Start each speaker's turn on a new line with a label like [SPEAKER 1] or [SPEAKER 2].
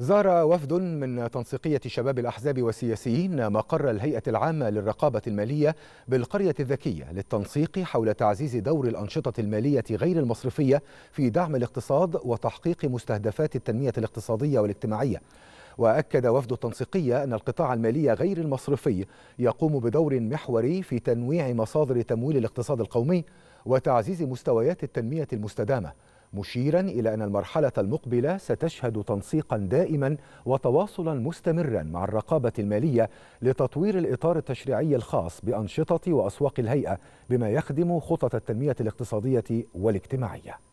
[SPEAKER 1] زار وفد من تنسيقية شباب الأحزاب والسياسيين مقر الهيئة العامة للرقابة المالية بالقرية الذكية للتنسيق حول تعزيز دور الأنشطة المالية غير المصرفية في دعم الاقتصاد وتحقيق مستهدفات التنمية الاقتصادية والاجتماعية وأكد وفد التنسيقية أن القطاع المالي غير المصرفي يقوم بدور محوري في تنويع مصادر تمويل الاقتصاد القومي وتعزيز مستويات التنمية المستدامة مشيرا إلى أن المرحلة المقبلة ستشهد تنسيقا دائما وتواصلا مستمرا مع الرقابة المالية لتطوير الإطار التشريعي الخاص بأنشطة وأسواق الهيئة بما يخدم خطط التنمية الاقتصادية والاجتماعية